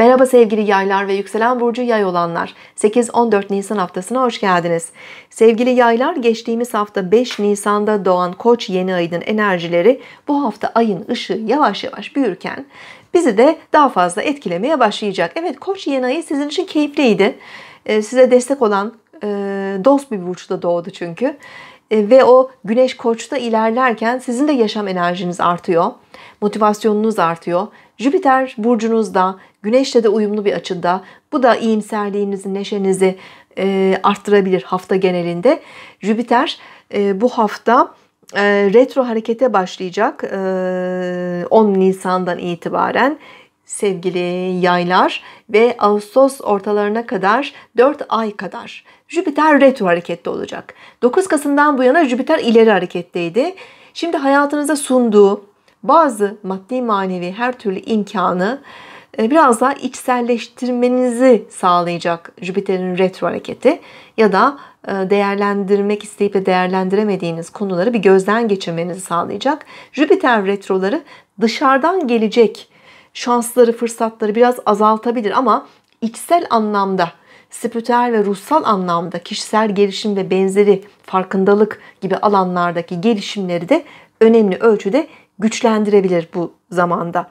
Merhaba sevgili yaylar ve yükselen burcu yay olanlar. 8-14 Nisan haftasına hoş geldiniz. Sevgili yaylar geçtiğimiz hafta 5 Nisan'da doğan koç yeni ayının enerjileri bu hafta ayın ışığı yavaş yavaş büyürken bizi de daha fazla etkilemeye başlayacak. Evet koç yeni ayı sizin için keyifliydi. Ee, size destek olan e, dost bir burçta doğdu çünkü e, ve o güneş koçta ilerlerken sizin de yaşam enerjiniz artıyor. Motivasyonunuz artıyor. Jüpiter burcunuzda, Güneş'le de uyumlu bir açıda. Bu da iyimserliğinizi, neşenizi e, arttırabilir hafta genelinde. Jüpiter e, bu hafta e, retro harekete başlayacak e, 10 Nisan'dan itibaren sevgili yaylar ve Ağustos ortalarına kadar 4 ay kadar Jüpiter retro harekette olacak. 9 Kasım'dan bu yana Jüpiter ileri hareketteydi. Şimdi hayatınıza sunduğu bazı maddi manevi her türlü imkanı e, biraz daha içselleştirmenizi sağlayacak Jüpiter'in retro hareketi ya da e, değerlendirmek isteyip de değerlendiremediğiniz konuları bir gözden geçirmenizi sağlayacak. Jüpiter retroları dışarıdan gelecek şansları, fırsatları biraz azaltabilir ama içsel anlamda spiritüel ve ruhsal anlamda kişisel gelişim ve benzeri farkındalık gibi alanlardaki gelişimleri de önemli ölçüde güçlendirebilir bu zamanda.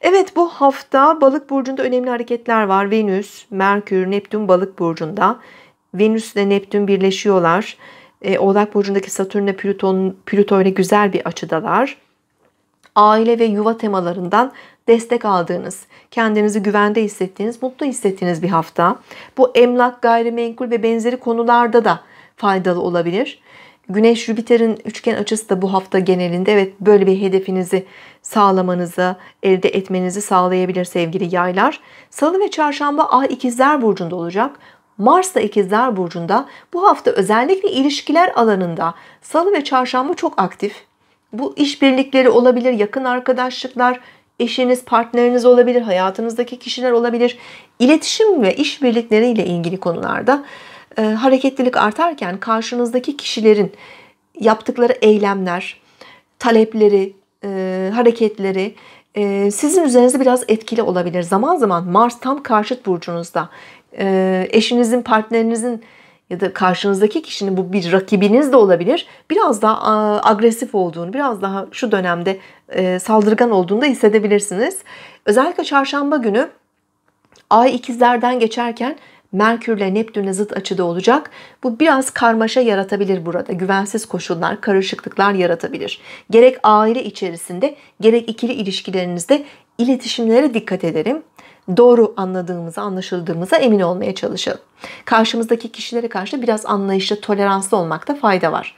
Evet bu hafta balık burcunda önemli hareketler var. Venüs, Merkür, Neptün balık burcunda. Venüs ile Neptün birleşiyorlar. E, Oğlak burcundaki Satürn ile Plüton, Plüto ile güzel bir açıdalar. Aile ve yuva temalarından destek aldığınız, kendinizi güvende hissettiğiniz, mutlu hissettiğiniz bir hafta. Bu emlak, gayrimenkul ve benzeri konularda da faydalı olabilir. Güneş Jüpiter'in üçgen açısı da bu hafta genelinde evet böyle bir hedefinizi sağlamanızı, elde etmenizi sağlayabilir sevgili yaylar. Salı ve çarşamba Ay ikizler burcunda olacak. Mars da ikizler burcunda. Bu hafta özellikle ilişkiler alanında salı ve çarşamba çok aktif. Bu işbirlikleri olabilir, yakın arkadaşlıklar, eşiniz, partneriniz olabilir, hayatınızdaki kişiler olabilir. İletişim ve işbirlikleriyle ilgili konularda e, hareketlilik artarken karşınızdaki kişilerin yaptıkları eylemler, talepleri, e, hareketleri e, sizin üzerinizde biraz etkili olabilir. Zaman zaman Mars tam karşıt burcunuzda e, eşinizin, partnerinizin ya da karşınızdaki kişinin bu bir rakibiniz de olabilir. Biraz daha agresif olduğunu, biraz daha şu dönemde e, saldırgan olduğunu da hissedebilirsiniz. Özellikle çarşamba günü Ay ikizlerden geçerken Merkürle Neptün'e zıt açıda olacak. Bu biraz karmaşa yaratabilir burada. Güvensiz koşullar, karışıklıklar yaratabilir. Gerek aile içerisinde, gerek ikili ilişkilerinizde iletişimlere dikkat edelim. Doğru anladığımıza, anlaşıldığımıza emin olmaya çalışalım. Karşımızdaki kişilere karşı biraz anlayışlı, toleranslı olmakta fayda var.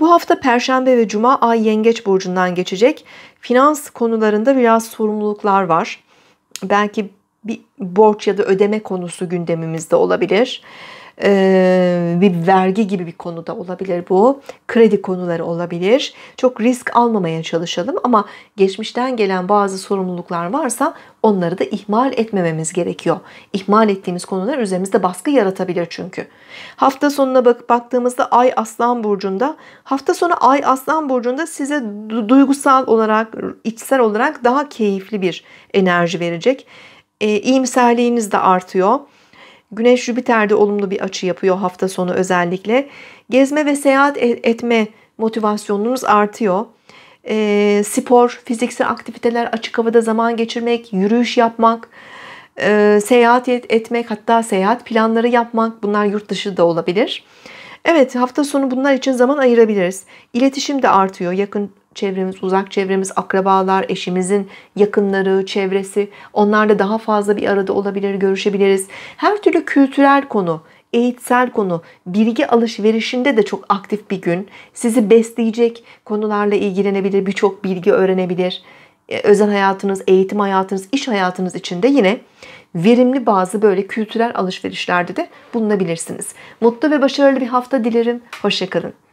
Bu hafta Perşembe ve Cuma Ay Yengeç Burcu'ndan geçecek. Finans konularında biraz sorumluluklar var. Belki bir borç ya da ödeme konusu gündemimizde olabilir. Ee, bir vergi gibi bir konuda olabilir bu. Kredi konuları olabilir. Çok risk almamaya çalışalım ama geçmişten gelen bazı sorumluluklar varsa onları da ihmal etmememiz gerekiyor. İhmal ettiğimiz konular üzerimizde baskı yaratabilir çünkü. Hafta sonuna bakıp baktığımızda Ay Aslan burcunda, hafta sonu Ay Aslan burcunda size duygusal olarak, içsel olarak daha keyifli bir enerji verecek e, iyimserliğiniz de artıyor. Güneş Jüpiter'de olumlu bir açı yapıyor hafta sonu özellikle. Gezme ve seyahat e, etme motivasyonunuz artıyor. E, spor, fiziksel aktiviteler, açık havada zaman geçirmek, yürüyüş yapmak, e, seyahat etmek hatta seyahat planları yapmak bunlar yurt dışı da olabilir. Evet hafta sonu bunlar için zaman ayırabiliriz. İletişim de artıyor. Yakın çevremiz, uzak çevremiz, akrabalar, eşimizin yakınları, çevresi. Onlarla daha fazla bir arada olabilir, görüşebiliriz. Her türlü kültürel konu, eğitsel konu, bilgi alışverişinde de çok aktif bir gün. Sizi besleyecek konularla ilgilenebilir, birçok bilgi öğrenebilir. E, özel hayatınız, eğitim hayatınız, iş hayatınız içinde yine verimli bazı böyle kültürel alışverişlerde de bulunabilirsiniz. Mutlu ve başarılı bir hafta dilerim. Hoşçakalın.